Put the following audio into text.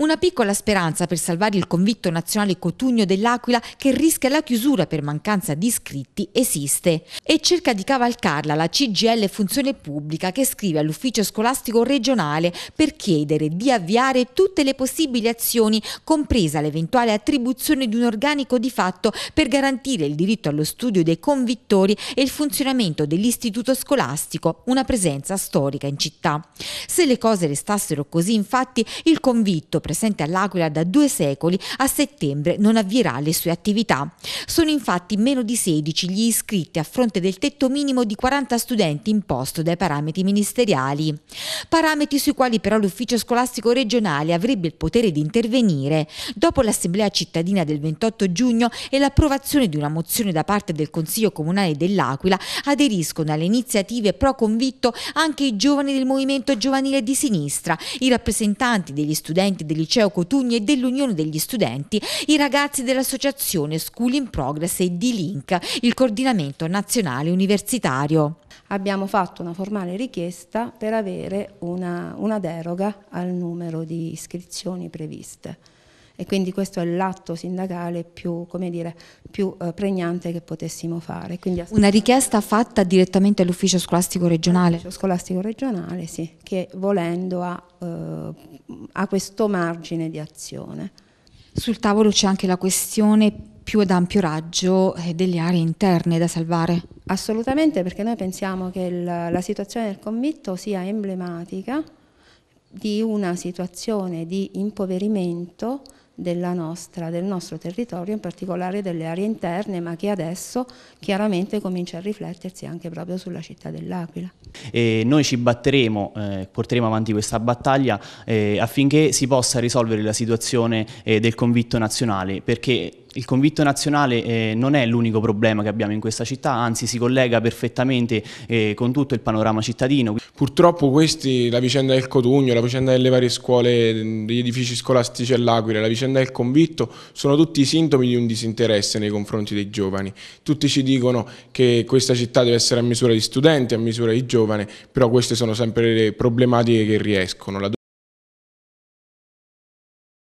Una piccola speranza per salvare il convitto nazionale Cotugno dell'Aquila che rischia la chiusura per mancanza di iscritti esiste e cerca di cavalcarla la CGL Funzione Pubblica che scrive all'ufficio scolastico regionale per chiedere di avviare tutte le possibili azioni compresa l'eventuale attribuzione di un organico di fatto per garantire il diritto allo studio dei convittori e il funzionamento dell'istituto scolastico, una presenza storica in città. Se le cose restassero così infatti il convitto presente all'Aquila da due secoli, a settembre non avvierà le sue attività. Sono infatti meno di 16 gli iscritti a fronte del tetto minimo di 40 studenti imposto dai parametri ministeriali. Parametri sui quali però l'ufficio scolastico regionale avrebbe il potere di intervenire. Dopo l'assemblea cittadina del 28 giugno e l'approvazione di una mozione da parte del Consiglio Comunale dell'Aquila, aderiscono alle iniziative pro convitto anche i giovani del movimento giovanile di sinistra, i rappresentanti degli studenti del Liceo Cotugni e dell'Unione degli Studenti, i ragazzi dell'associazione School in Progress e di Link, il coordinamento nazionale universitario. Abbiamo fatto una formale richiesta per avere una, una deroga al numero di iscrizioni previste e quindi questo è l'atto sindacale più, dire, più eh, pregnante che potessimo fare. Quindi, Una richiesta fatta direttamente all'ufficio scolastico regionale? L'ufficio scolastico regionale, sì, che volendo ha, eh, ha questo margine di azione. Sul tavolo c'è anche la questione più ad ampio raggio eh, delle aree interne da salvare. Assolutamente, perché noi pensiamo che il, la situazione del convitto sia emblematica di una situazione di impoverimento nostra, del nostro territorio, in particolare delle aree interne, ma che adesso chiaramente comincia a riflettersi anche proprio sulla città dell'Aquila. noi ci batteremo, eh, porteremo avanti questa battaglia eh, affinché si possa risolvere la situazione eh, del convitto nazionale, perché il convitto nazionale eh, non è l'unico problema che abbiamo in questa città, anzi si collega perfettamente eh, con tutto il panorama cittadino. Purtroppo questi, la vicenda del Cotugno, la vicenda delle varie scuole, degli edifici scolastici all'Aquila, la vicenda del convitto, sono tutti sintomi di un disinteresse nei confronti dei giovani. Tutti ci dicono che questa città deve essere a misura di studenti, a misura di giovani, però queste sono sempre le problematiche che riescono.